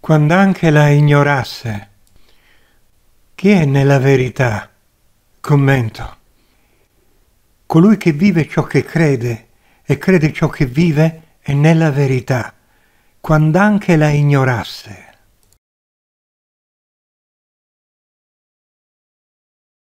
quando anche la ignorasse. Chi è nella verità? Commento. Colui che vive ciò che crede e crede ciò che vive è nella verità, quando anche la ignorasse.